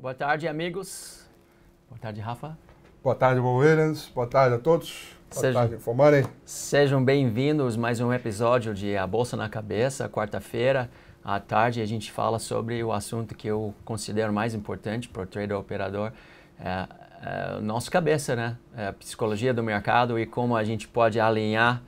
Boa tarde, amigos. Boa tarde, Rafa. Boa tarde, Williams. Boa tarde a todos. Boa sejam, tarde, Informarem. Sejam bem-vindos mais um episódio de A Bolsa na Cabeça, quarta-feira. À tarde a gente fala sobre o assunto que eu considero mais importante para o trader operador, é, é, nosso cabeça, né? É, psicologia do mercado e como a gente pode alinhar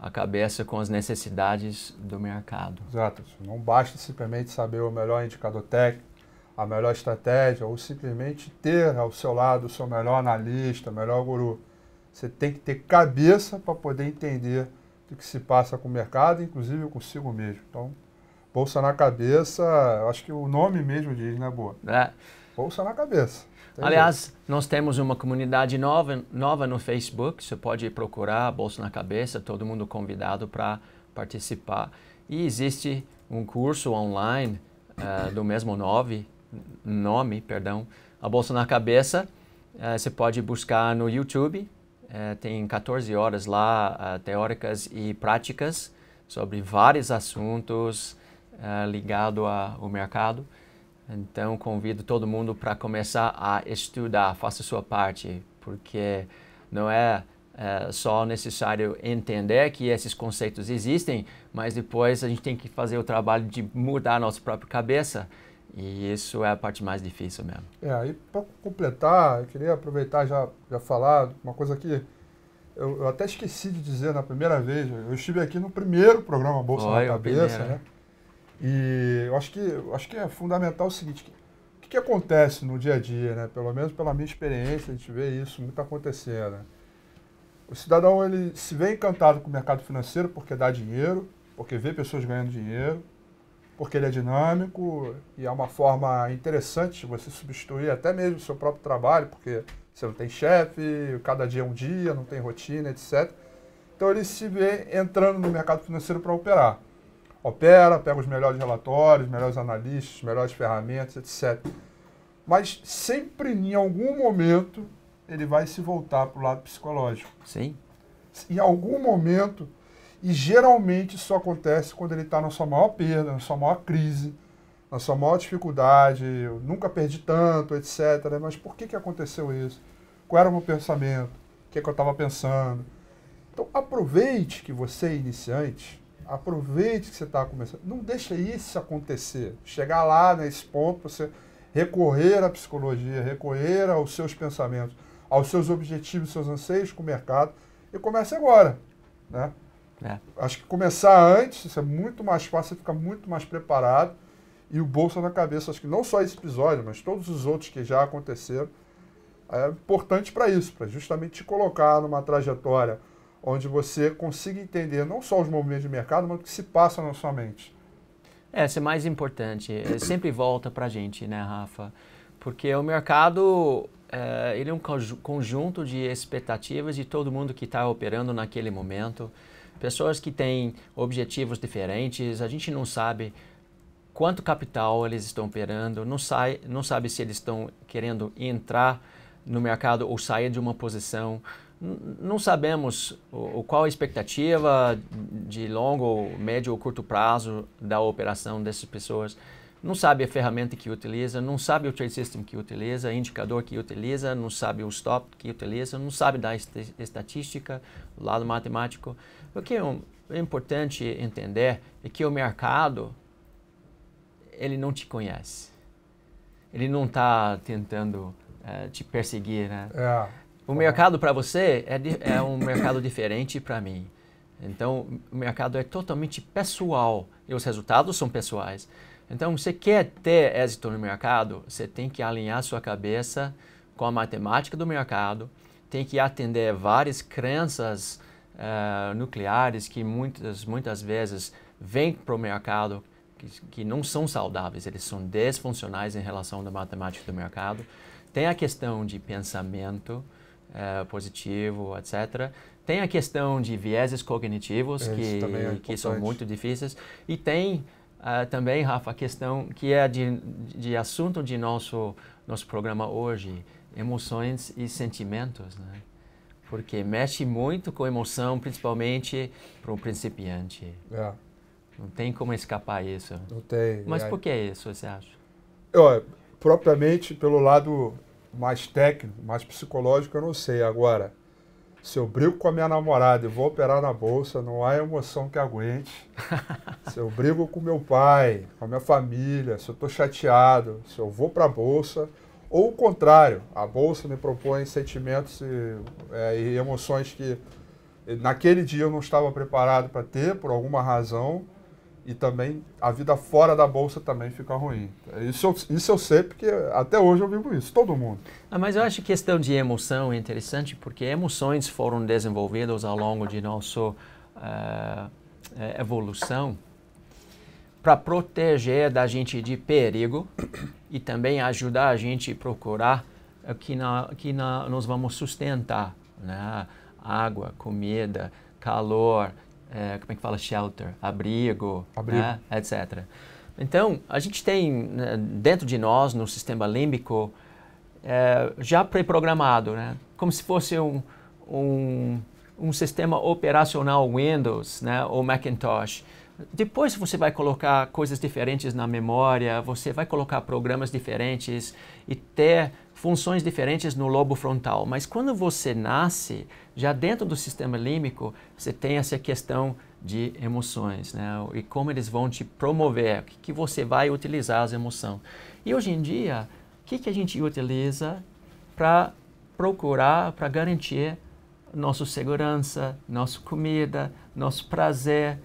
a cabeça com as necessidades do mercado. Exato. Não basta simplesmente saber o melhor indicador técnico, a melhor estratégia ou simplesmente ter ao seu lado o seu melhor analista, melhor guru. Você tem que ter cabeça para poder entender o que se passa com o mercado, inclusive consigo mesmo. Então, bolsa na cabeça, acho que o nome mesmo diz, né, Boa? É. Bolsa na cabeça. Entendeu? Aliás, nós temos uma comunidade nova, nova no Facebook, você pode procurar Bolsa na Cabeça, todo mundo convidado para participar. E existe um curso online uh, do mesmo nove nome, perdão, A Bolsa na Cabeça, uh, você pode buscar no YouTube, uh, tem 14 horas lá, eh, teóricas e práticas, sobre vários assuntos ligados ao mercado. Então, convido todo mundo para começar a estudar, faça a sua parte, porque não é é só necessário entender que esses conceitos existem, mas depois a gente tem que fazer o trabalho de mudar a nossa própria cabeça. E isso é a parte mais difícil mesmo. É, e para completar, eu queria aproveitar já já falar uma coisa que eu, eu, até esqueci de dizer na primeira vez. Eu estive aqui no primeiro programa Bolsa Oi, na Cabeça, né? né? E eu acho que eu acho que é fundamental o seguinte, o que, que acontece no dia a dia, né? Pelo menos pela minha experiência, a gente vê isso muito acontecendo. Né? O cidadão ele se vê encantado com o mercado financeiro porque dá dinheiro, porque vê pessoas ganhando dinheiro, porque ele é dinâmico e é uma forma interessante você substituir até mesmo o seu próprio trabalho, porque você não tem chefe, cada dia é um dia, não tem rotina, etc. Então ele se vê entrando no mercado financeiro para operar. Opera, pega os melhores relatórios, melhores analistas, melhores ferramentas, etc. Mas sempre em algum momento ele vai se voltar para o lado psicológico. Sim. Em algum momento e geralmente isso acontece quando ele está na sua maior perda, na sua maior crise, na sua maior dificuldade, eu nunca perdi tanto, etc. Mas por que, que aconteceu isso? Qual era o meu pensamento? O que, é que eu estava pensando? Então aproveite que você é iniciante, aproveite que você está começando. Não deixe isso acontecer. Chegar lá nesse né, ponto, você recorrer à psicologia, recorrer aos seus pensamentos, aos seus objetivos, seus anseios com o mercado e comece agora, né? É. Acho que começar antes, isso é muito mais fácil, você fica muito mais preparado. E o bolso na cabeça, acho que não só esse episódio, mas todos os outros que já aconteceram, é importante para isso, para justamente te colocar numa trajetória onde você consiga entender não só os movimentos de mercado, mas o que se passa na sua mente. É, isso é mais importante. É, sempre volta para a gente, né, Rafa? Porque o mercado é, ele é um conjunto de expectativas de todo mundo que está operando naquele momento. Pessoas que têm objetivos diferentes, a gente não sabe quanto capital eles estão operando, não, sai, não sabe se eles estão querendo entrar no mercado ou sair de uma posição. Não sabemos o, qual a expectativa de longo, médio ou curto prazo da operação dessas pessoas. Não sabe a ferramenta que utiliza, não sabe o trade system que utiliza, indicador que utiliza, não sabe o stop que utiliza, não sabe da estatística, o lado matemático. O que é importante entender é que o mercado, ele não te conhece. Ele não está tentando uh, te perseguir, né? É. Tá o mercado para você é, é um mercado diferente para mim. Então, o mercado é totalmente pessoal e os resultados são pessoais. Então, você quer ter êxito no mercado, você tem que alinhar sua cabeça com a matemática do mercado, tem que atender várias crenças uh, nucleares que muitas, muitas vezes vêm para o mercado que, que não são saudáveis, eles são desfuncionais em relação à matemática do mercado. Tem a questão de pensamento uh, positivo, etc. Tem a questão de vieses cognitivos, que, é que são muito difíceis. E tem Uh, também, Rafa, a questão que é de, de, assunto de nosso, nosso programa hoje, emoções e sentimentos. Né? porque mexe muito com emoção, principalmente para um principiante. É. Não tem como escapar isso. Não tem. Mas é. por que isso, você acha? Eu, é, propriamente pelo lado mais técnico, mais psicológico, eu não sei. Agora, se eu brigo com a minha namorada e vou operar na bolsa, não há emoção que aguente. se eu brigo com meu pai, com a minha família, se eu estou chateado, se eu vou para a bolsa, ou o contrário, a bolsa me propõe sentimentos e, é, e emoções que naquele dia eu não estava preparado para ter, por alguma razão, e também a vida fora da bolsa também fica ruim. Isso eu, isso eu sei porque até hoje eu vivo isso, todo mundo. Ah, mas eu acho que a questão de emoção é interessante porque emoções foram desenvolvidas ao longo de nossa uh, eh, eh, evolução para proteger da gente de perigo e também ajudar a gente a procurar eh, que, na, que na, nós vamos sustentar, né? Água, comida, calor, é, como é que fala? Shelter, abrigo, abrigo. Né? etc. Então, a gente tem né, dentro de nós, no sistema límbico, é, já pré-programado, né? como se fosse um, um, um sistema operacional Windows né? ou Macintosh depois você vai colocar coisas diferentes na memória, você vai colocar programas diferentes e ter funções diferentes no lobo frontal. Mas quando você nasce, já dentro do sistema límbico, você tem essa questão de emoções, né? E como eles vão te promover, o que, você vai utilizar as emoções. E hoje em dia, o que, que a gente utiliza para procurar, para garantir nossa segurança, nossa comida, nosso prazer,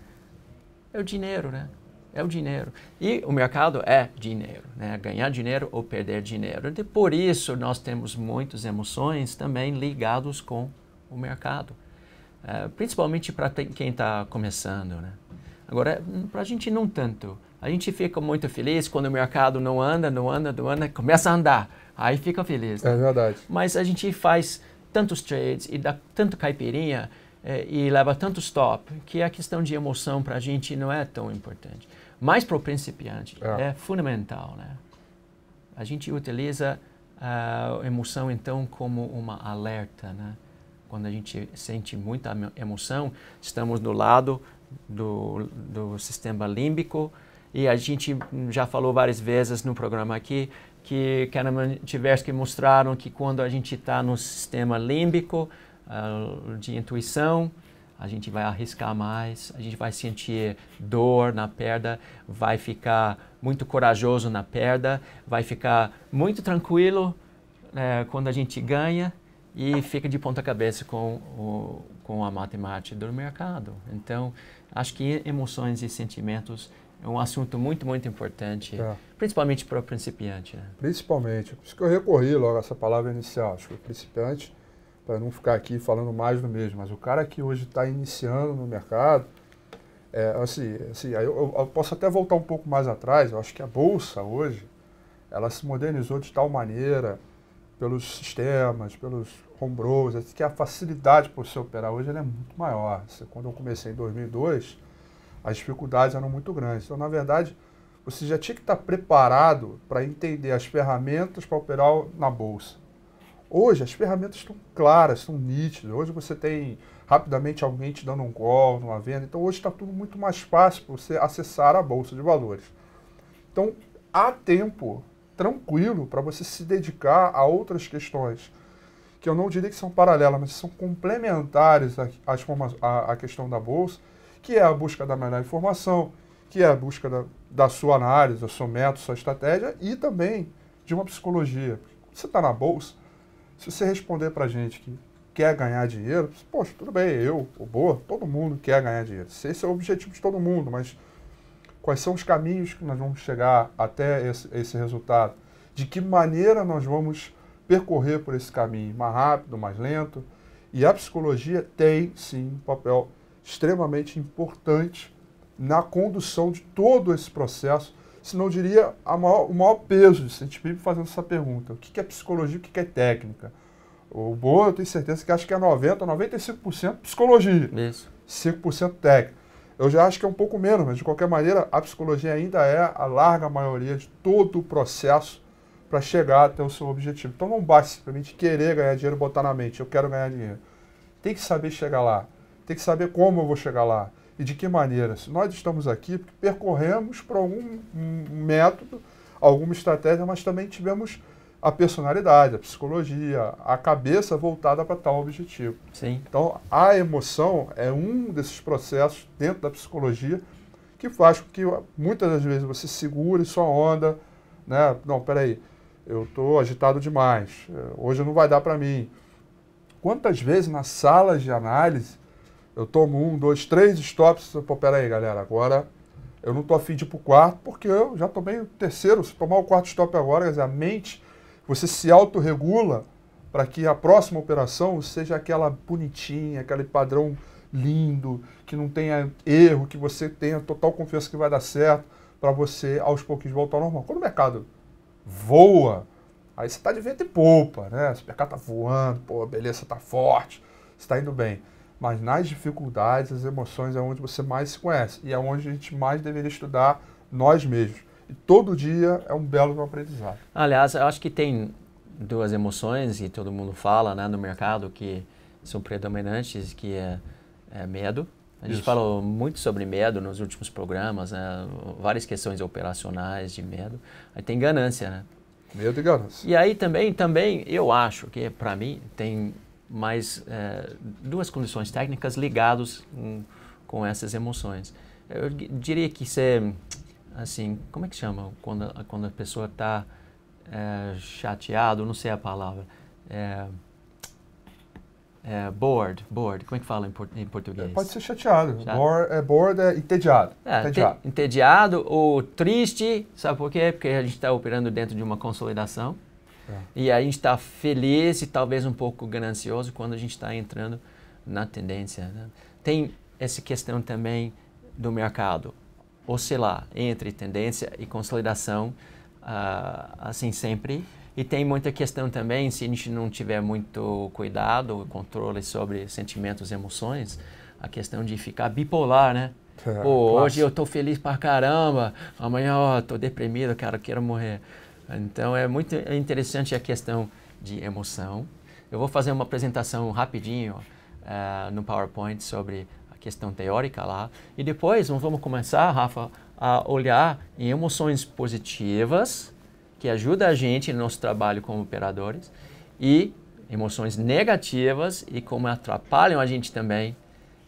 é o dinheiro, né? É o dinheiro. E o mercado é dinheiro, né? Ganhar dinheiro ou perder dinheiro. E por isso nós temos muitas emoções também ligados com o mercado. É, principalmente para quem está começando, né? Agora, para a gente não tanto. A gente fica muito feliz quando o mercado não anda, não anda, não anda, começa a andar. Aí fica feliz. Né? É verdade. Mas a gente faz tantos trades e dá tanto caipirinha é, e leva tanto stop que a questão de emoção para a gente não é tão importante. Mas para o principiante é. é. fundamental, né? A gente utiliza a emoção então como uma alerta, né? Quando a gente sente muita emoção, estamos do lado do, do sistema límbico e a gente já falou várias vezes no programa aqui que Kahneman e Tversky mostraram que quando a gente está no sistema límbico, uh, de intuição, a gente vai arriscar mais, a gente vai sentir dor na perda, vai ficar muito corajoso na perda, vai ficar muito tranquilo né, quando a gente ganha e fica de ponta cabeça com, o, com a matemática do mercado. Então, acho que emoções e sentimentos é um assunto muito, muito importante, é. principalmente para o principiante. Né? Principalmente. Por isso que eu recorri logo a essa palavra inicial. Acho que o principiante para não ficar aqui falando mais do mesmo, mas o cara que hoje está iniciando no mercado, é, assim, assim eu, eu, posso até voltar um pouco mais atrás, eu acho que a Bolsa hoje, ela se modernizou de tal maneira, pelos sistemas, pelos home que a facilidade para você operar hoje é muito maior. Assim, quando eu comecei em 2002, as dificuldades eram muito grandes. Então, na verdade, você já tinha que estar tá preparado para entender as ferramentas para operar na Bolsa. Hoje as ferramentas estão claras, estão nítidas. Hoje você tem rapidamente alguém te dando um call, numa venda. Então hoje está tudo muito mais fácil para você acessar a bolsa de valores. Então há tempo tranquilo para você se dedicar a outras questões que eu não diria que são paralelas, mas são complementares à, à, à questão da bolsa, que é a busca da melhor informação, que é a busca da, da sua análise, do seu método, sua estratégia e também de uma psicologia. Você está na bolsa, se você responder para a gente que quer ganhar dinheiro, poxa, tudo bem, eu, o Boa, todo mundo quer ganhar dinheiro. Esse é o objetivo de todo mundo, mas quais são os caminhos que nós vamos chegar até esse, esse resultado? De que maneira nós vamos percorrer por esse caminho? Mais rápido, mais lento? E a psicologia tem, sim, um papel extremamente importante na condução de todo esse processo se não diria maior, o maior peso de sentimento fazendo essa pergunta. O que é psicologia, o que é técnica? O Boa, eu tenho certeza que acho que é 90%, 95% psicologia. Isso. 5% técnica. Eu já acho que é um pouco menos, mas de qualquer maneira, a psicologia ainda é a larga maioria de todo o processo para chegar até o seu objetivo. Então não basta simplesmente querer ganhar dinheiro e botar na mente, eu quero ganhar dinheiro. Tem que saber chegar lá, tem que saber como eu vou chegar lá, e de que maneira? Se nós estamos aqui, porque percorremos para algum método, alguma estratégia, mas também tivemos a personalidade, a psicologia, a cabeça voltada para tal objetivo. Sim. Então, a emoção é um desses processos dentro da psicologia que faz com que muitas das vezes você segure sua onda, né? Não, peraí, eu estou agitado demais, eh, hoje não vai dar para mim. Quantas vezes nas salas de análise eu tomo um, dois, três stops. Pô, peraí, galera, agora eu não estou afim de ir para o quarto, porque eu já tomei o terceiro. Se tomar o quarto stop agora, quer dizer, a mente, você se autorregula para que a próxima operação seja aquela bonitinha, aquele padrão lindo, que não tenha erro, que você tenha total confiança que vai dar certo, para você aos pouquinhos voltar ao normal. Quando o mercado voa, aí você está de vento e poupa, né? O mercado está voando, pô, beleza, está forte, está indo bem. Mas nas dificuldades, as emoções é onde você mais se conhece e é onde a gente mais deveria estudar nós mesmos. E todo dia é um belo aprendizado. Aliás, eu acho que tem duas emoções e todo mundo fala né, no mercado que são predominantes, que é, é medo. A gente Isso. falou muito sobre medo nos últimos programas, né, várias questões operacionais de medo. Aí tem ganância, né? Medo e ganância. E aí também, também eu acho que, para mim, tem mais é, duas condições técnicas ligados com essas emoções. Eu diria que ser é, assim, como é que chama quando quando a pessoa está é, chateado, não sei a palavra, é, é, bored, bored, como é que fala em, em português? Pode ser chateado. chateado. Bored, é, bored é entediado. É, entediado. entediado ou triste, sabe por quê? Porque a gente está operando dentro de uma consolidação. É. E a gente está feliz e talvez um pouco ganancioso quando a gente está entrando na tendência. Né? Tem essa questão também do mercado oscilar entre tendência e consolidação, uh, assim sempre. E tem muita questão também, se a gente não tiver muito cuidado e controle sobre sentimentos e emoções, a questão de ficar bipolar, né? É, Pô, hoje eu estou feliz pra caramba, amanhã eu estou deprimido, cara, eu quero morrer. Então é muito interessante a questão de emoção. Eu vou fazer uma apresentação rapidinho uh, no PowerPoint sobre a questão teórica lá. E depois nós vamos começar, Rafa, a olhar em emoções positivas, que ajuda a gente no nosso trabalho como operadores, e emoções negativas e como atrapalham a gente também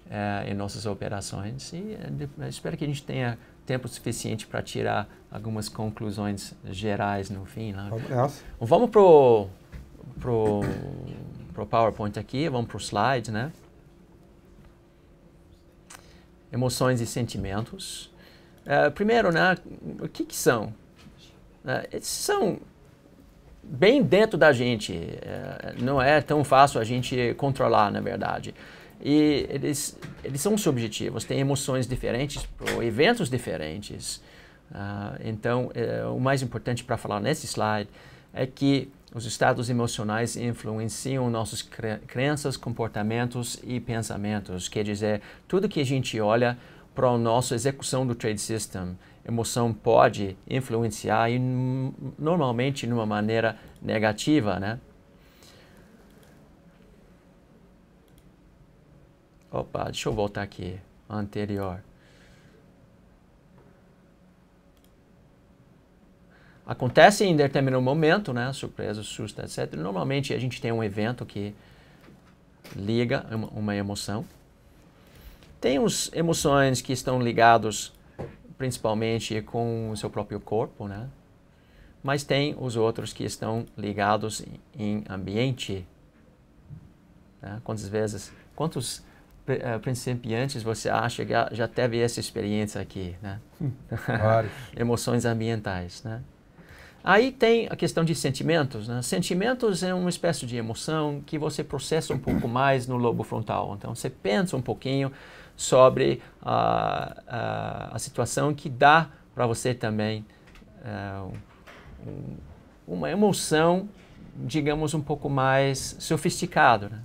uh, em nossas operações. E uh, espero que a gente tenha tempo suficiente para tirar algumas conclusões gerais no fim. Lá. Né? Vamos para o pro, pro, pro PowerPoint aqui, vamos pro slide, né? Emoções e sentimentos. Uh, primeiro, né, o que, que são? Uh, eles são bem dentro da gente. Uh, não é tão fácil a gente controlar, na verdade e eles, eles são subjetivos, têm emoções diferentes eventos diferentes. Uh, então, uh, o mais importante para falar nesse slide é que os estados emocionais influenciam nossas cre crenças, comportamentos e pensamentos. Quer dizer, tudo que a gente olha para a nossa execução do trade system, emoção pode influenciar e normalmente de uma maneira negativa, né? Opa, deixa eu voltar aqui. Anterior. Acontece em determinado momento, né? Surpresa, susto, etc. Normalmente a gente tem um evento que liga uma emoção. Tem uns emoções que estão ligados principalmente com o seu próprio corpo, né? Mas tem os outros que estão ligados em ambiente. Né? Quantas vezes, quantos eh, principiantes, você acha que já teve essa experiência aqui, né? Hum, claro. Emoções ambientais, né? Aí tem a questão de sentimentos, né? Sentimentos é uma espécie de emoção que você processa um pouco mais no lobo frontal. Então, você pensa um pouquinho sobre a, a, a situação que dá para você também eh, um, uma emoção, digamos, um pouco mais sofisticada, né?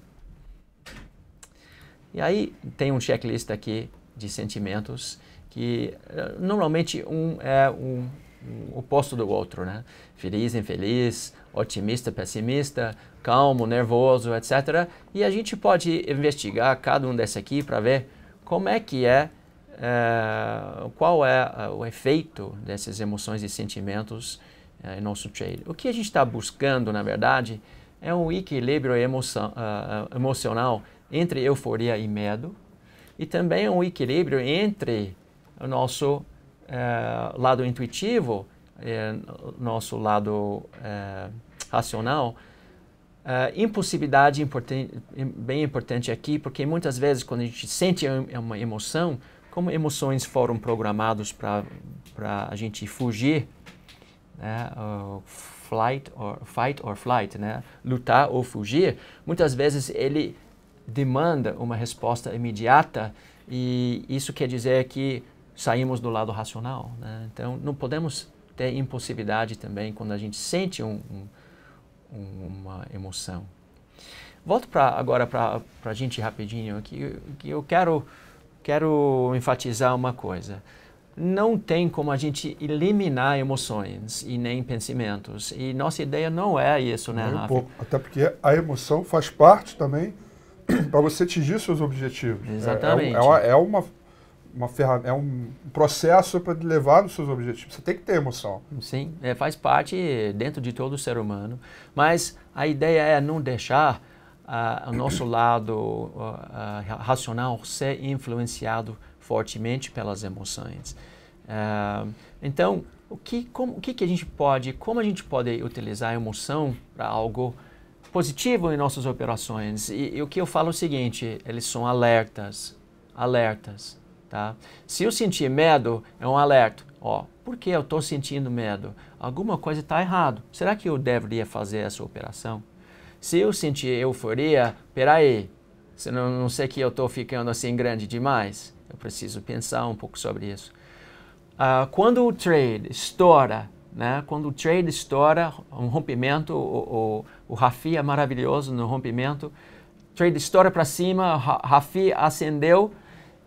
E aí tem um checklist aqui de sentimentos que eh, normalmente um é um, um oposto do outro, né? Feliz, infeliz, otimista, pessimista, calmo, nervoso, etc. E a gente pode investigar cada um desses aqui para ver como é que é, é qual é eh, o efeito dessas emoções e sentimentos é, em nosso trade. O que a gente está buscando, na verdade, é um equilíbrio emoção, uh, emocional entre euforia e medo, e também um equilíbrio entre o nosso eh, lado intuitivo, eh, nosso lado eh, racional. Uh, impulsividade bem importante aqui, porque muitas vezes quando a gente sente uma emoção, como emoções foram programadas para a gente fugir, né? flight or, fight or flight, né? lutar ou fugir, muitas vezes ele demanda uma resposta imediata e isso quer dizer que saímos do lado racional. Né? Então, não podemos ter impulsividade também quando a gente sente um, um, uma emoção. Volto pra, agora para a gente rapidinho aqui, que eu quero, quero enfatizar uma coisa. Não tem como a gente eliminar emoções e nem pensamentos. E nossa ideia não é isso, né, Nem Até porque a emoção faz parte também para você atingir seus objetivos. É, é Exatamente. É, é, uma, é uma, uma ferramenta, é um processo para levar os seus objetivos. Você tem que ter emoção. Sim, é, faz parte dentro de todo ser humano. Mas a ideia é não deixar uh, o nosso lado uh, racional ser influenciado fortemente pelas emoções. Uh, então, o que, como, o que, que a gente pode, como a gente pode utilizar a emoção para algo positivo em nossas operações. E, e o que eu falo é o seguinte, eles são alertas, alertas, tá? Se eu sentir medo, é um alerta. Ó, por que eu estou sentindo medo? Alguma coisa está errado. Será que eu deveria fazer essa operação? Se eu sentir euforia, peraí, se não, não sei que eu estou ficando assim grande demais, eu preciso pensar um pouco sobre isso. Uh, quando o trade estoura né? Quando o trade estoura, um rompimento, o, o, o Rafi é maravilhoso no rompimento, trade estoura para cima, Rafi acendeu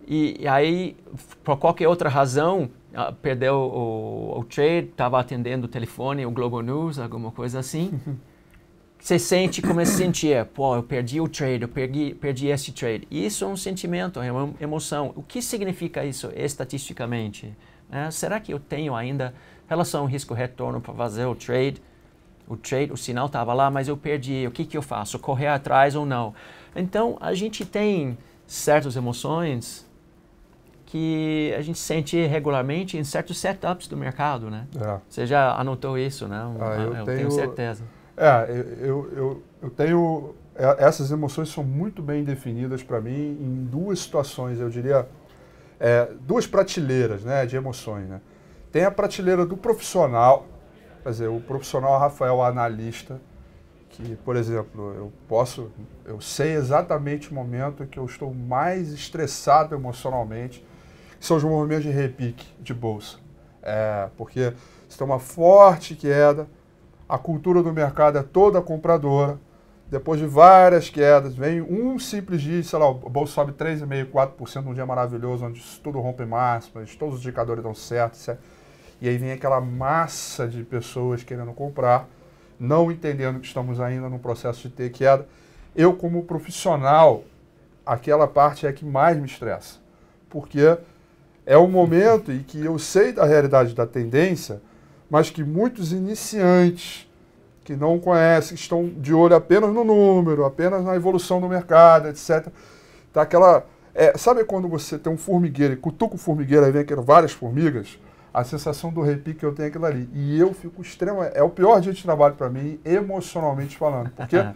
e, e, aí, por qualquer outra razão, ah, perdeu o, o trade, estava atendendo o telefone, o Globo News, alguma coisa assim. Você sente, como se é sentia pô, eu perdi o trade, eu perdi, perdi esse trade. Isso é um sentimento, é uma emoção. O que significa isso estatisticamente? Né? será que eu tenho ainda relação risco-retorno para fazer o trade. O trade, o sinal estava lá, mas eu perdi. O que, que eu faço? Correr atrás ou não? Então, a gente tem certas emoções que a gente sente regularmente em certos setups do mercado, né? É. Você já anotou isso, né? ah, eu, eu tenho, tenho, certeza. É, eu, eu, eu tenho... É, essas emoções são muito bem definidas para mim em duas situações, eu diria... É, duas prateleiras né, de emoções, né? Tem a prateleira do profissional, quer dizer, o profissional Rafael analista, que, por exemplo, eu posso, eu sei exatamente o momento que eu estou mais estressado emocionalmente, são os movimentos de repique de bolsa. É, porque você tem uma forte queda, a cultura do mercado é toda compradora, depois de várias quedas, vem um simples dia, sei lá, o bolso sobe 3,5%, 4%, um dia maravilhoso, onde tudo rompe máximo, todos os indicadores dão certo, certo. E aí vem aquela massa de pessoas querendo comprar, não entendendo que estamos ainda no processo de ter queda. Eu, como profissional, aquela parte é que mais me estressa, porque é um momento em que eu sei da realidade da tendência, mas que muitos iniciantes que não conhecem, que estão de olho apenas no número, apenas na evolução do mercado, etc. Tá aquela, é, sabe quando você tem um formigueiro e cutuca o formigueiro e vem aquelas várias formigas? a sensação do repique que eu tenho é aquilo ali. E eu fico extremo. É o pior dia de trabalho para mim, emocionalmente falando. Porque é.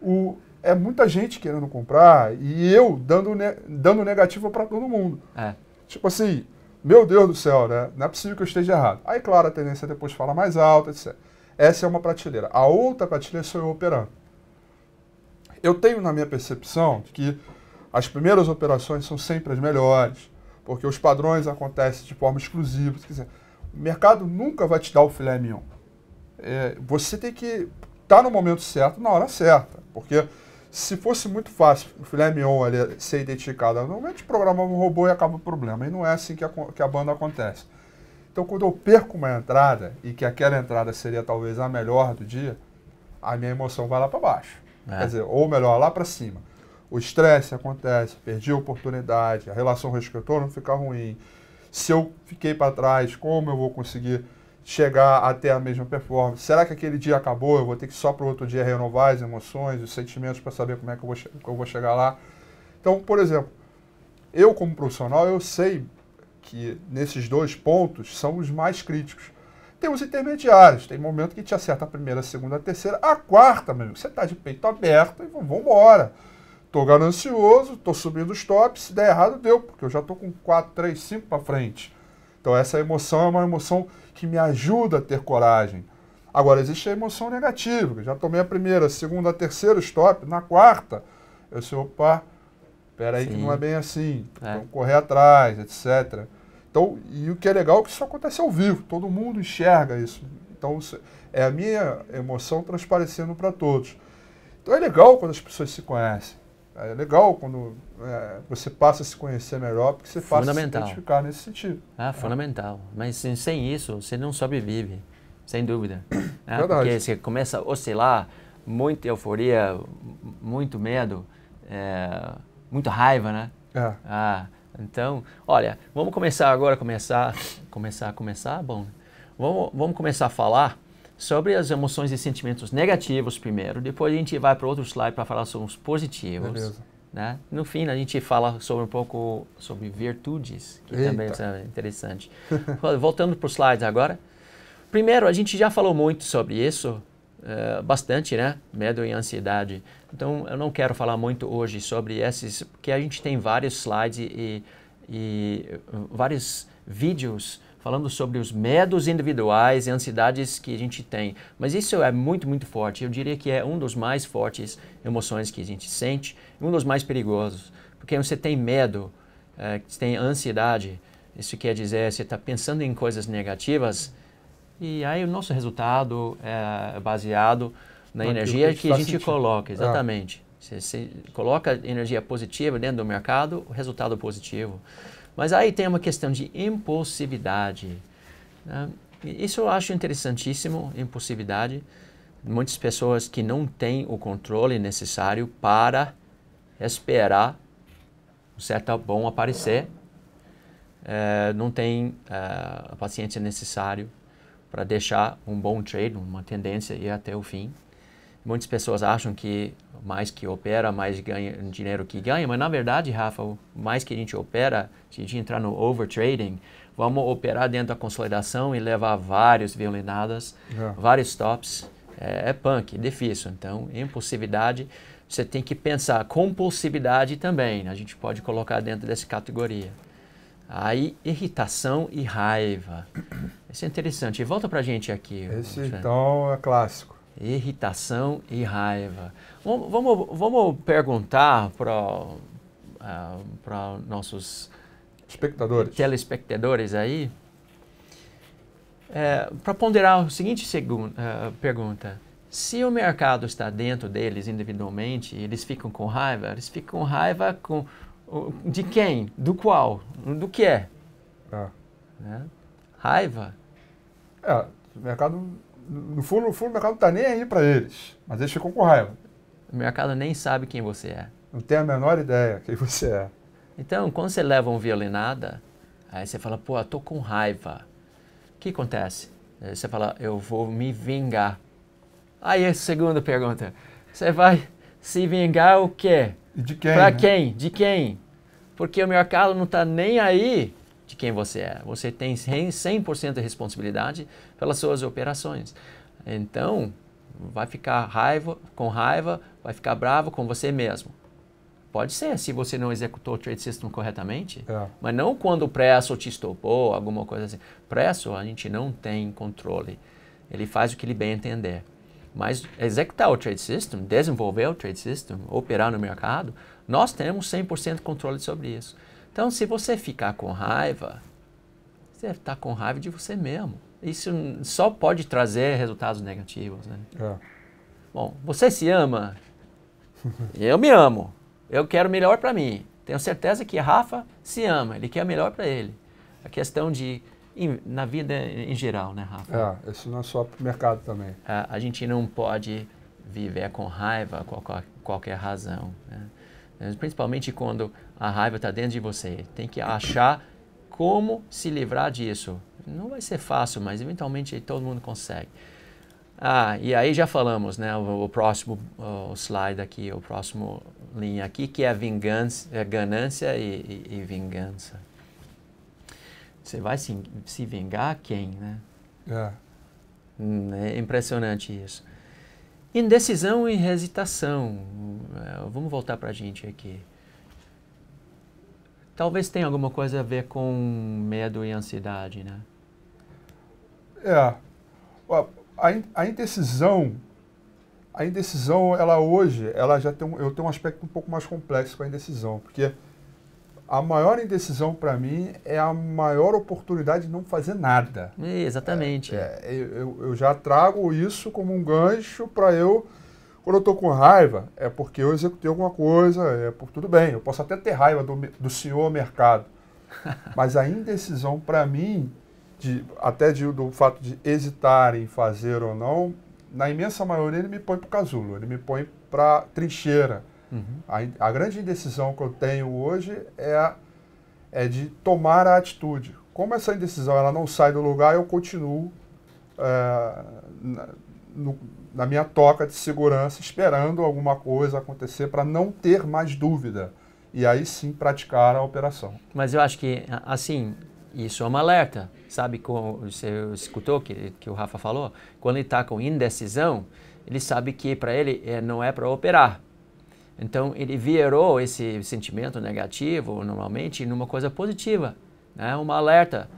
o, é muita gente querendo comprar e eu dando, ne, dando negativo para todo mundo. É. Tipo assim, meu Deus do céu, né? Não é possível que eu esteja errado. Aí, claro, a tendência é depois falar mais alto, etc. Essa é uma prateleira. A outra prateleira sou eu operando. Eu tenho na minha percepção que as primeiras operações são sempre as melhores porque os padrões acontecem de forma exclusiva. Quer dizer, o mercado nunca vai te dar o filé mignon. É, você tem que estar tá no momento certo, na hora certa, porque se fosse muito fácil o filé mignon ali, ser identificado, normalmente programava um robô e acaba o problema. E não é assim que a, que a banda acontece. Então, quando eu perco uma entrada, e que aquela entrada seria talvez a melhor do dia, a minha emoção vai lá para baixo. É. Quer dizer, ou melhor, lá para cima. O estresse acontece, perdi a oportunidade, a relação não fica ruim. Se eu fiquei para trás, como eu vou conseguir chegar até a mesma performance? Será que aquele dia acabou? Eu vou ter que só para o outro dia renovar as emoções, os sentimentos para saber como é que eu vou, que eu vou chegar lá? Então, por exemplo, eu como profissional, eu sei que nesses dois pontos são os mais críticos. Tem os intermediários, tem momento que te acerta a primeira, a segunda, a terceira, a quarta, meu. amigo. Você está de peito aberto e vamos embora. Tô ganancioso, tô subindo os tops, se der errado, deu, porque eu já tô com 4, 3, 5 para frente. Então essa emoção é uma emoção que me ajuda a ter coragem. Agora, existe a emoção negativa, já tomei a primeira, a segunda, a terceira stop, na quarta, eu sei, opa, peraí Sim. que não é bem assim, é. Então correr atrás, etc. Então, e o que é legal é que isso acontece ao vivo, todo mundo enxerga isso. Então, é a minha emoção transparecendo para todos. Então é legal quando as pessoas se conhecem. É legal quando é, você passa a se conhecer melhor, porque você passa a se identificar nesse sentido. Ah, é. fundamental. Mas sem, sem isso, você não sobrevive, sem dúvida. É, Verdade. Porque você começa a oscilar, muita euforia, muito medo, é, muita raiva, né? É. Ah, então, olha, vamos começar agora, começar, começar, começar, bom. Vamos, vamos começar a falar sobre as emoções e sentimentos negativos primeiro, depois a gente vai para outro slide para falar sobre os positivos. Beleza. Né? No fim, a gente fala sobre um pouco sobre virtudes, que Eita. também é interessante. Voltando para os slides agora. Primeiro, a gente já falou muito sobre isso, uh, bastante, né? Medo e ansiedade. Então, eu não quero falar muito hoje sobre esses, porque a gente tem vários slides e, e vários vídeos falando sobre os medos individuais e ansiedades que a gente tem. Mas isso é muito, muito forte. Eu diria que é um dos mais fortes emoções que a gente sente, um dos mais perigosos. Porque você tem medo, é, você tem ansiedade, isso quer dizer você está pensando em coisas negativas e aí o nosso resultado é baseado na energia que, que a gente tá coloca, ah. exatamente. Ah. Você, você coloca energia positiva dentro do mercado, o resultado positivo. Mas aí tem uma questão de impulsividade. Né? Isso eu acho interessantíssimo, impulsividade. Muitas pessoas que não têm o controle necessário para esperar um certo bom aparecer, é, não tem é, eh, a paciência necessária para deixar um bom trade, uma tendência ir até o fim. Muitas pessoas acham que mais que opera, mais ganha, dinheiro que ganha, mas na verdade, Rafa, mais que a gente opera, se a gente entrar no overtrading, vamos operar dentro da consolidação e levar vários violinadas, é. vários stops. É, é punk, é difícil. Então, impulsividade, você tem que pensar. Compulsividade também, né? a gente pode colocar dentro dessa categoria. Aí, irritação e raiva. Isso é interessante. E volta pra gente aqui. Esse, então, é clássico irritação e raiva. Vamos, vamos, perguntar para uh, nossos espectadores. telespectadores aí, é, eh, para ponderar a seguinte segundo uh, eh, pergunta. Se o mercado está dentro deles individualmente, eles ficam com raiva, eles ficam com raiva com, de quem? Do qual? Do que é? Ah. Né? Raiva? É, o mercado no fundo, no fundo, o mercado não está nem aí para eles, mas eles ficam com raiva. O mercado nem sabe quem você é. Não tem a menor ideia quem você é. Então, quando você leva um violinada, aí você fala, pô, eu tô com raiva. O que acontece? Aí você fala, eu vou me vingar. Aí a segunda pergunta, você vai se vingar o quê? De quem? Para né? quem? De quem? Porque o mercado não está nem aí de quem você é. Você tem 100% de responsabilidade pelas suas operações. Então, vai ficar raiva, com raiva, vai ficar bravo com você mesmo. Pode ser, se você não executou o trade system corretamente, é. mas não quando o preço te estopou, alguma coisa assim. Preço a gente não tem controle. Ele faz o que ele bem entender. Mas executar o trade system, desenvolver o trade system, operar no mercado, nós temos 100% controle sobre isso. Então, se você ficar com raiva, você está com raiva de você mesmo. Isso só pode trazer resultados negativos, né? É. Bom, você se ama? Eu me amo. Eu quero melhor para mim. Tenho certeza que Rafa se ama. Ele quer melhor para ele. A questão de na vida em geral, né, Rafa? É, isso não é só para o mercado também. A, a, gente não pode viver com raiva por qualquer, qualquer razão. Né? Principalmente quando a raiva está dentro de você. Tem que achar como se livrar disso. Não vai ser fácil, mas eventualmente todo mundo consegue. Ah, e aí já falamos, né? O, o próximo o slide aqui, o próximo linha aqui, que é vingança, é ganância e, e, e vingança. Você vai se, se vingar quem, né? É. Hum, é impressionante isso. Indecisão e hesitação. É, vamos voltar para a gente aqui. Talvez tenha alguma coisa a ver com medo e ansiedade, né? É. A, indecisão, a indecisão, ela hoje, ela já tem um, eu tenho um aspecto um pouco mais complexo com a indecisão, porque a maior indecisão para mim é a maior oportunidade de não fazer nada. Exatamente. É, é, eu, eu, já trago isso como um gancho para eu. Quando eu estou com raiva, é porque eu executei alguma coisa, é por tudo bem. Eu posso até ter raiva do, do senhor mercado. Mas a indecisão para mim, de, até de, do fato de hesitar em fazer ou não, na imensa maioria ele me põe para o casulo, ele me põe para trincheira. Uhum. A, a, grande indecisão que eu tenho hoje é, a, é de tomar a atitude. Como essa indecisão ela não sai do lugar, eu continuo é, na, no, na minha toca de segurança, esperando alguma coisa acontecer para não ter mais dúvida. E aí sim praticar a operação. Mas eu acho que, assim, isso é um alerta. Sabe, você escutou que, que o Rafa falou? Quando ele está com indecisão, ele sabe que para ele é, não é para operar, então ele virou esse sentimento negativo, normalmente, numa coisa positiva, né? uma alerta.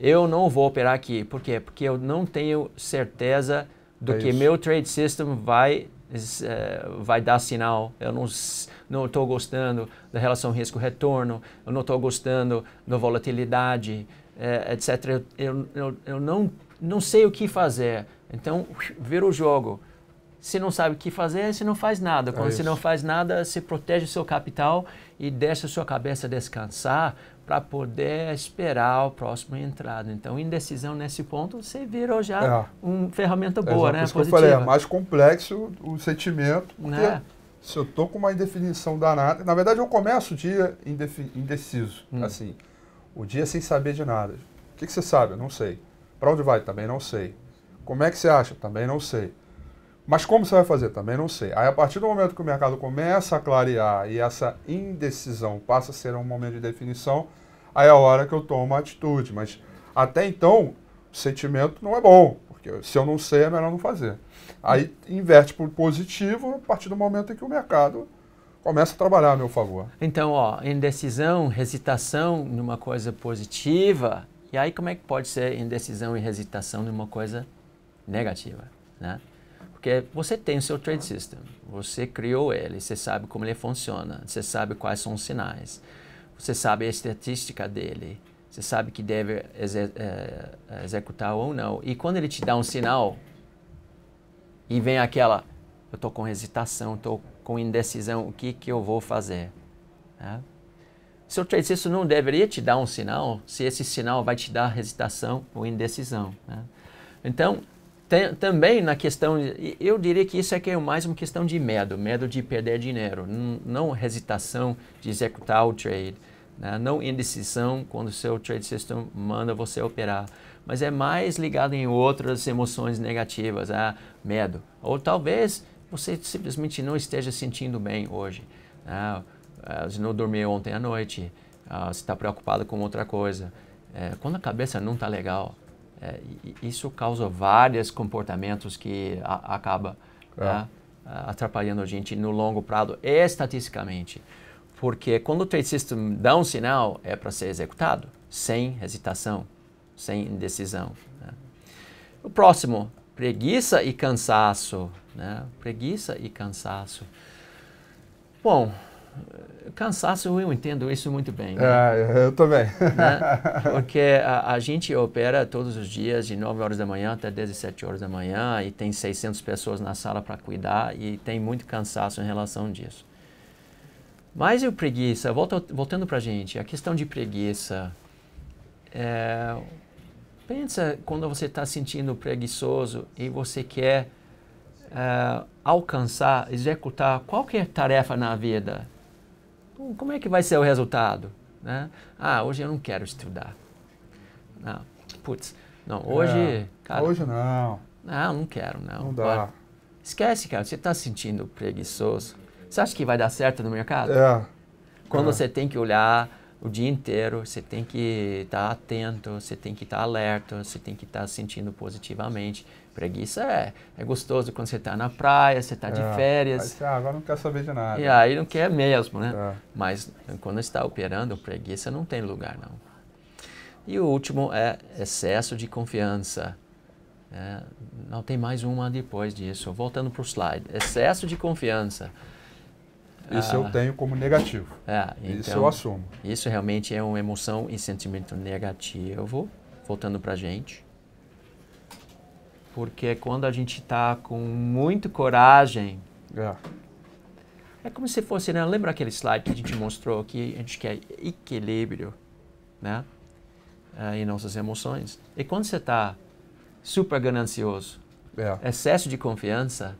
Eu não vou operar aqui. Por quê? Porque eu não tenho certeza do é que isso. meu trade system vai, é, vai dar sinal. Eu não estou gostando da relação risco-retorno, eu não estou gostando da volatilidade, é, eh, etc. Eu, eu, eu não, não sei o que fazer. Então, vira o jogo se não sabe o que fazer, se não faz nada. Quando é você não faz nada, se protege o seu capital e deixa a sua cabeça descansar para poder esperar o próximo entrada. Então, indecisão nesse ponto, você virou já é. uma ferramenta boa, é, né? isso Positiva. Que eu falei, é mais complexo o sentimento, porque né? se eu tô com uma indefinição danada... Na verdade, eu começo o dia indeciso, hum. assim. O dia sem saber de nada. O que, que você sabe? Eu não sei. Para onde vai? Também não sei. Como é que você acha? Também não sei mas como você vai fazer? Também não sei. Aí, a partir do momento que o mercado começa a clarear e essa indecisão passa a ser um momento de definição, aí é a hora que eu tomo a atitude. Mas até então, o sentimento não é bom, porque se eu não sei, é melhor não fazer. Aí inverte para o positivo a partir do momento em que o mercado começa a trabalhar a meu favor. Então, ó, indecisão, hesitação numa coisa positiva, e aí como é que pode ser indecisão e hesitação numa coisa negativa, né? Porque você tem o seu trade system, você criou ele, você sabe como ele funciona, você sabe quais são os sinais, você sabe a estatística dele, você sabe que deve exe é, é, executar ou não. E quando ele te dá um sinal e vem aquela, eu estou com hesitação, estou com indecisão, o que, que eu vou fazer? Né? Seu trade system não deveria te dar um sinal se esse sinal vai te dar hesitação ou indecisão. Né? Então, tem, também na questão, eu diria que isso é que é mais uma questão de medo, medo de perder dinheiro, não hesitação de executar o trade, né? não indecisão quando o seu trade system manda você operar, mas é mais ligado em outras emoções negativas, a ah, medo, ou talvez você simplesmente não esteja sentindo bem hoje, né? Ah, você não dormiu ontem à noite, ah, você está preocupado com outra coisa, é, quando a cabeça não está legal, é, isso causa vários comportamentos que a, acaba ah. né, atrapalhando a gente no longo prazo, estatisticamente. Porque quando o trade system dá um sinal, é para ser executado, sem hesitação, sem indecisão. Né? O próximo, preguiça e cansaço. Né? Preguiça e cansaço. Bom, Cansaço eu entendo isso muito bem. Né? Ah, eu também. Né? Porque a, a, gente opera todos os dias de 9 horas da manhã até 17 horas da manhã e tem 600 pessoas na sala para cuidar e tem muito cansaço em relação disso. Mas e o preguiça? Volta, voltando para a gente, a questão de preguiça. É, pensa quando você está sentindo preguiçoso e você quer é, alcançar, executar qualquer tarefa na vida como é que vai ser o resultado? Né? Ah, hoje eu não quero estudar. Não, ah, putz, não, hoje. É, cara, hoje não. Não, não quero, não. Não dá. Agora, esquece, cara, você está se sentindo preguiçoso. Você acha que vai dar certo no mercado? É. Quando é. você tem que olhar o dia inteiro, você tem que estar tá atento, você tem que estar tá alerta, você tem que estar tá sentindo positivamente. Preguiça é, é gostoso quando você está na praia, você está é, de férias. Aí, ah, agora não quer saber de nada. E aí não quer mesmo, né? É. Mas quando está operando, preguiça não tem lugar, não. E o último é excesso de confiança. É, não tem mais uma depois disso. Voltando para o slide. Excesso de confiança. Isso ah, eu tenho como negativo. É, então, isso eu assumo. Isso realmente é uma emoção e sentimento negativo. Voltando para a gente. Porque é quando a gente está com muita coragem. É. é. como se fosse, né? Lembra aquele slide que a gente mostrou que a gente quer equilíbrio, né? Eh, em nossas emoções. E quando você está super ganancioso, é. excesso de confiança,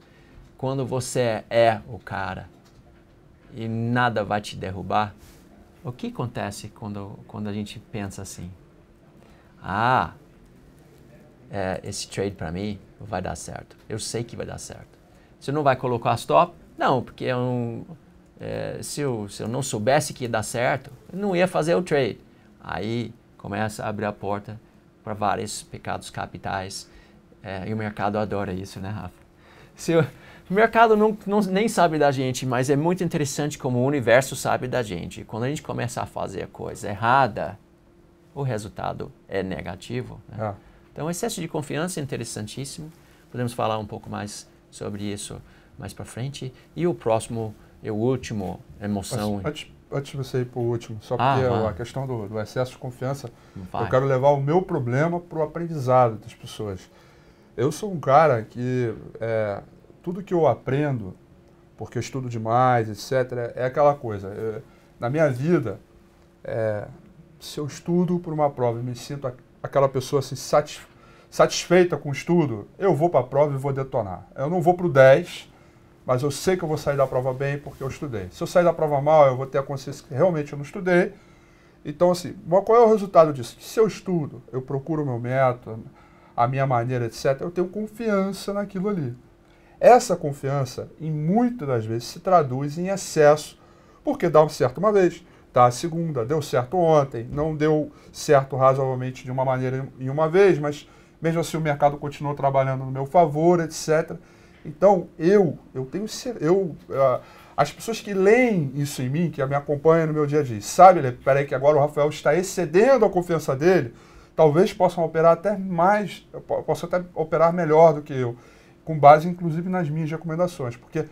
quando você é o cara e nada vai te derrubar, o que acontece quando, quando a gente pensa assim? Ah, é, esse trade para mim vai dar certo. Eu sei que vai dar certo. Você não vai colocar as stop? Não, porque é, é, se, eu, se eu não soubesse que ia dar certo, eu não ia fazer o trade. Aí começa a abrir a porta para vários pecados capitais. É, e o mercado adora isso, né, Rafa? Se o, o mercado não, não, nem sabe da gente, mas é muito interessante como o universo sabe da gente. Quando a gente começa a fazer a coisa errada, o resultado é negativo. Né? Ah. Então, o excesso de confiança é interessantíssimo. Podemos falar um pouco mais sobre isso mais para frente. E o próximo, o último, emoção. Antes, antes de você ir para o último, só ah, porque ah, a questão do, do, excesso de confiança, Vai. eu quero levar o meu problema para o aprendizado das pessoas. Eu sou um cara que é, tudo que eu aprendo, porque eu estudo demais, etc., é aquela coisa. Eu, é, na minha vida, é, se eu estudo para uma prova e me sinto aquela pessoa se satisfeita com o estudo, eu vou para a prova e vou detonar. Eu não vou para o 10, mas eu sei que eu vou sair da prova bem porque eu estudei. Se eu sair da prova mal, eu vou ter a consciência que realmente eu não estudei. Então, assim, qual é o resultado disso? Se eu estudo, eu procuro o meu método, a minha maneira, etc., eu tenho confiança naquilo ali. Essa confiança, em muitas das vezes, se traduz em excesso, porque dá um certo uma vez, tá? A segunda deu certo ontem, não deu certo razoavelmente de uma maneira em uma vez, mas mesmo assim o mercado continuou trabalhando no meu favor, etc. Então, eu, eu tenho eu ah, as pessoas que leem isso em mim, que me acompanham no meu dia a dia, sabe, peraí que agora o Rafael está excedendo a confiança dele, talvez possam operar até mais, possam até operar melhor do que eu, com base inclusive nas minhas recomendações, porque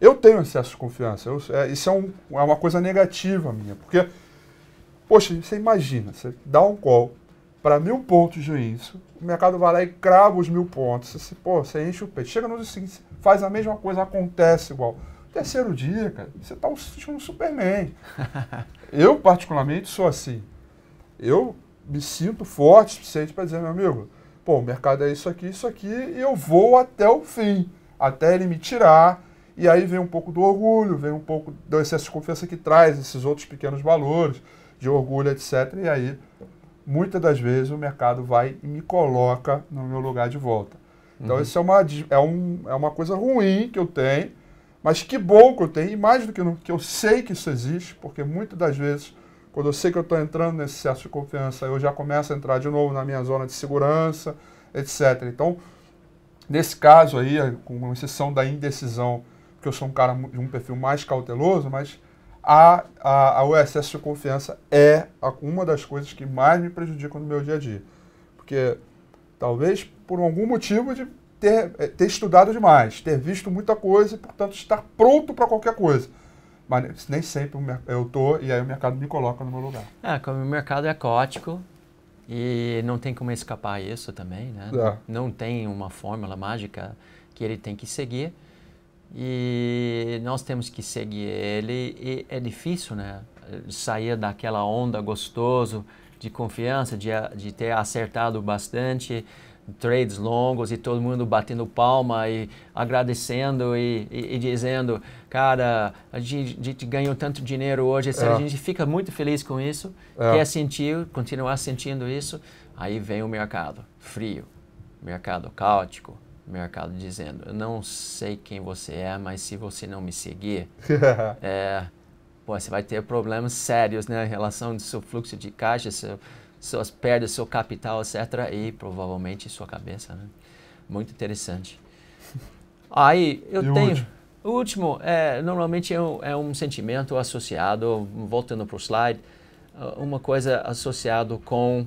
eu tenho excesso de confiança. Eu, é, isso é, um, é, uma coisa negativa minha. Porque, poxa, você imagina, você dá um call para mil pontos de isso, o mercado vai lá e crava os mil pontos. Você, pô, você enche o peito. Chega no dia seguinte, faz a mesma coisa, acontece igual. terceiro dia, cara, você tá um, tipo, um Superman. eu, particularmente, sou assim. Eu me sinto forte o suficiente para dizer, meu amigo, pô, o mercado é isso aqui, isso aqui, e eu vou até o fim. Até ele me tirar, e aí vem um pouco do orgulho, vem um pouco do excesso de confiança que traz esses outros pequenos valores, de orgulho, etc. E aí, muitas das vezes, o mercado vai e me coloca no meu lugar de volta. Então, uhum. isso é uma, é, um, é uma coisa ruim que eu tenho, mas que bom que eu tenho, e mais do que não, que eu sei que isso existe, porque muitas das vezes, quando eu sei que eu estou entrando nesse excesso de confiança, eu já começo a entrar de novo na minha zona de segurança, etc. Então, nesse caso aí, é com exceção da indecisão, porque eu sou um cara de um perfil mais cauteloso, mas a, a, a, o excesso de confiança é uma das coisas que mais me prejudicam no meu dia a dia. Porque talvez por algum motivo de ter, é, ter estudado demais, ter visto muita coisa e, portanto, estar pronto para qualquer coisa. Mas nem sempre eu tô e aí o mercado me coloca no meu lugar. É, como o mercado é caótico e não tem como escapar isso também, né? É. Não tem uma fórmula mágica que ele tem que seguir e nós temos que seguir ele e é difícil, né? Sair daquela onda gostoso de confiança, de, de ter acertado bastante, trades longos e todo mundo batendo palma e agradecendo e, e, e dizendo, cara, a gente, a gente, ganhou tanto dinheiro hoje, é. a gente fica muito feliz com isso, é. quer sentir, continuar sentindo isso, aí vem o mercado frio, mercado caótico, mercado dizendo: Eu não sei quem você é, mas se você não me seguir, é, pô, você vai ter problemas sérios né, em relação ao seu fluxo de caixa, seu, suas perdas, seu capital, etc. E provavelmente sua cabeça. Né? Muito interessante. Aí eu e tenho. O último, é, normalmente é um, é um sentimento associado, voltando para o slide, uma coisa associado com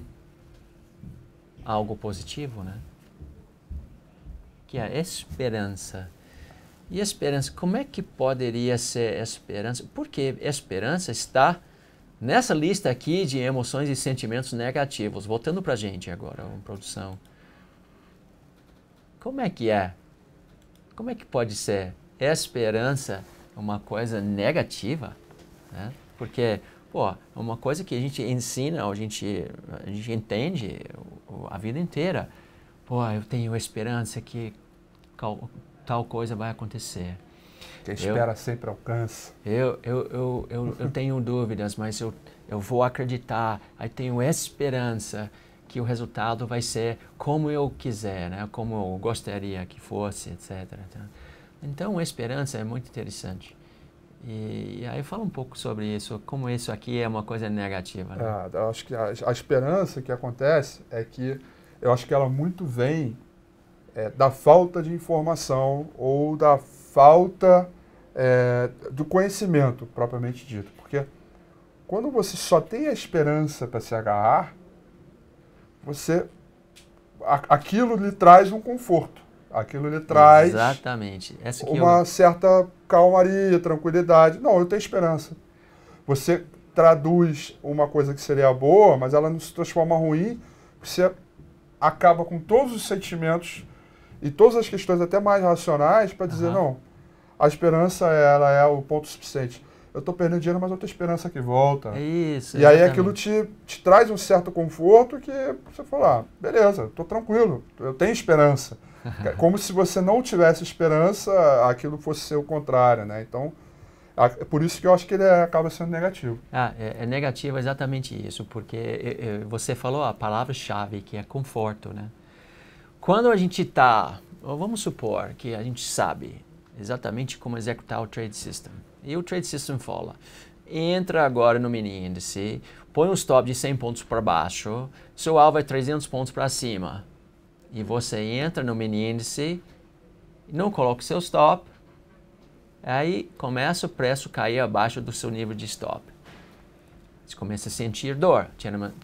algo positivo, né? que a esperança. E esperança, como é que poderia ser esperança? Porque esperança está nessa lista aqui de emoções e sentimentos negativos. Voltando para a gente agora, produção. Como é que é? Como é que pode ser esperança uma coisa negativa? Né? Porque Pô, uma coisa que a gente ensina, a gente, a gente entende a vida inteira. Pô, eu tenho esperança que tal, tal coisa vai acontecer. Quem espera eu, sempre alcança. Eu, eu, eu, eu, eu tenho dúvidas, mas eu, eu vou acreditar, aí tenho esperança que o resultado vai ser como eu quiser, né? como eu gostaria que fosse, etc. Então, a esperança é muito interessante. E, e aí fala um pouco sobre isso, como isso aqui é uma coisa negativa. Né? É, eu acho que a, a esperança que acontece é que eu acho que ela muito vem é, da falta de informação ou da falta é, do conhecimento propriamente dito. Porque quando você só tem a esperança para se agarrar, você a, aquilo lhe traz um conforto. Aquilo lhe traz Exatamente. Essa uma eu... certa calmaria, tranquilidade. Não, eu tenho esperança. Você traduz uma coisa que seria boa, mas ela não se transforma ruim, você acaba com todos os sentimentos e todas as questões até mais racionais para dizer, uhum. não, a esperança ela é o ponto suficiente. Eu estou perdendo dinheiro, mas eu tenho esperança que volta. Isso. E exatamente. aí aquilo te, te traz um certo conforto que você fala, ah, beleza, estou tranquilo, eu tenho esperança. É como se você não tivesse esperança, aquilo fosse ser o contrário, né? Então, é por isso que eu acho que ele é, acaba sendo negativo. Ah, é, é negativo exatamente isso, porque é, você falou a palavra-chave que é conforto, né? Quando a gente está, vamos supor que a gente sabe exatamente como executar o trade system. E o trade system fala, entra agora no mini índice, põe um stop de 100 pontos para baixo, seu alvo é 300 pontos para cima. E você entra no mini índice, não coloca seu stop, aí começa o preço cair abaixo do seu nível de stop. Você começa a sentir dor.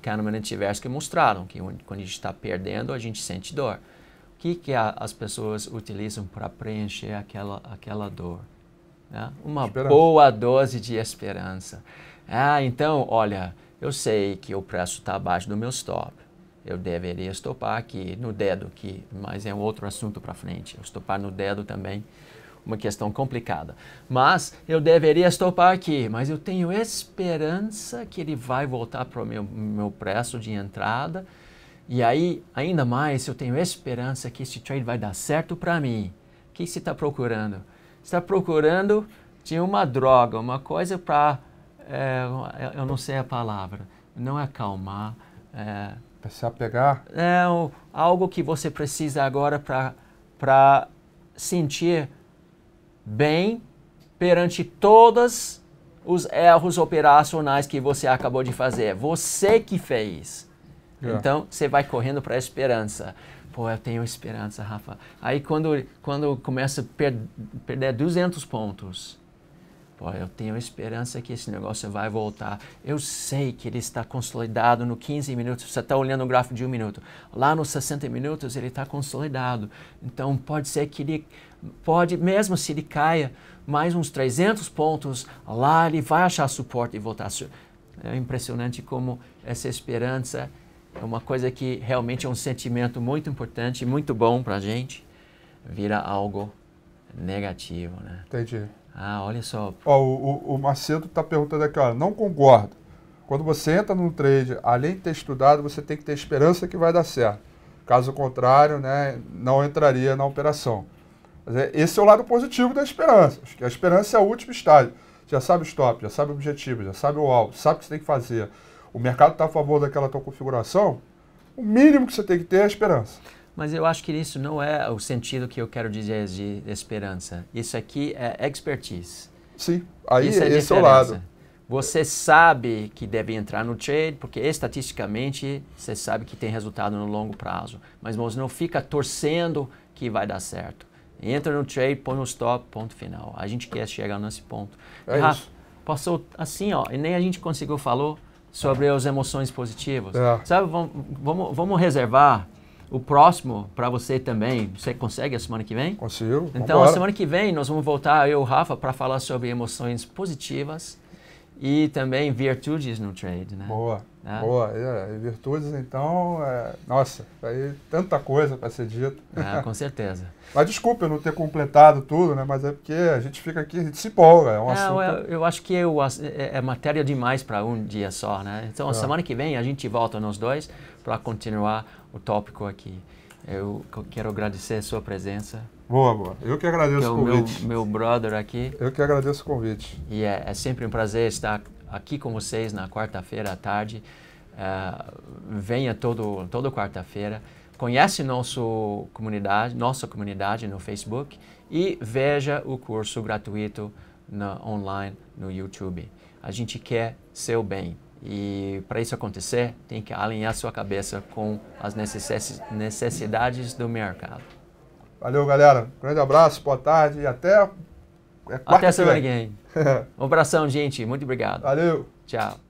Kahneman e Tversky mostraram que quando a gente está perdendo, a gente sente dor. O que, que a, as pessoas utilizam para preencher aquela, aquela dor? Né? Uma esperança. boa dose de esperança. Ah, então, olha, eu sei que o preço está abaixo do meu stop. Eu deveria estopar aqui no dedo, que, mas é um outro assunto para frente. estopar no dedo também uma questão complicada. Mas eu deveria estopar aqui, mas eu tenho esperança que ele vai voltar para o meu, meu preço de entrada. E aí, ainda mais, eu tenho esperança que esse trade vai dar certo para mim. O que você está procurando? está procurando de uma droga, uma coisa para, é, eu não sei a palavra, não é acalmar. É, para é se apegar? É algo que você precisa agora para sentir bem perante todos os erros operacionais que você acabou de fazer. É você que fez. Yeah. É. Então, você vai correndo para a esperança. Pô, eu tenho esperança, Rafa. Aí, quando, quando começa a per perder 200 pontos, Pô, eu tenho esperança que esse negócio vai voltar. Eu sei que ele está consolidado no 15 minutos. Você está olhando o gráfico de um minuto. Lá nos 60 minutos ele está consolidado. Então pode ser que ele pode, mesmo se ele caia mais uns 300 pontos, lá ele vai achar suporte e voltar. É impressionante como essa esperança é uma coisa que realmente é um sentimento muito importante, muito bom para a gente, vira algo negativo, né? Entendi. Ah, olha só. Ó, o, o Macedo está perguntando aqui, ó, não concordo. Quando você entra num trade, além de ter estudado, você tem que ter esperança que vai dar certo. Caso contrário, né, não entraria na operação. É, esse é o lado positivo da esperança. Acho que a esperança é o último estágio. Já sabe o stop, já sabe o objetivo, já sabe o alvo, sabe o que você tem que fazer. O mercado está a favor daquela tua configuração. O mínimo que você tem que ter é a esperança. Mas eu acho que isso não é o sentido que eu quero dizer de esperança. Isso aqui é expertise. Sim, aí isso é esse é o lado. Você sabe que deve entrar no trade, porque estatisticamente você sabe que tem resultado no longo prazo. Mas você não fica torcendo que vai dar certo. Entra no trade, põe um stop, ponto final. A gente quer chegar nesse ponto. É Rafa, isso. passou assim, ó, e nem a gente conseguiu falar sobre as emoções positivas. É. Sabe, vamos, vamos, vamos reservar o próximo para você também. Você consegue a semana que vem? Consigo. Então, a semana que vem nós vamos voltar, eu e o Rafa, para falar sobre emoções positivas e também virtudes no trade, né? Boa. Né? Boa, e, virtudes então, é, nossa, aí tanta coisa para ser dita. Ah, com certeza. mas desculpa eu não ter completado tudo, né? Mas é porque a gente fica aqui, a gente se empolga, é um assunto... Eu, eu acho que eu, é, é, matéria demais para um dia só, né? Então, é. semana que vem a gente volta nós dois para continuar o tópico aqui. Eu quero agradecer a sua presença. Boa, boa. Eu que agradeço que é o convite. Meu, meu brother aqui. Eu que agradeço o convite. E é, é sempre um prazer estar aqui com vocês na quarta-feira à tarde. Uh, venha todo, toda quarta-feira, conhece nosso comunidade, nossa comunidade no Facebook e veja o curso gratuito na, online no YouTube. A gente quer seu bem e para isso acontecer tem que alinhar sua cabeça com as necessidades do mercado. Valeu, galera. Grande abraço, boa tarde e até é Até semana que vem. um abração, gente. Muito obrigado. Valeu. Tchau.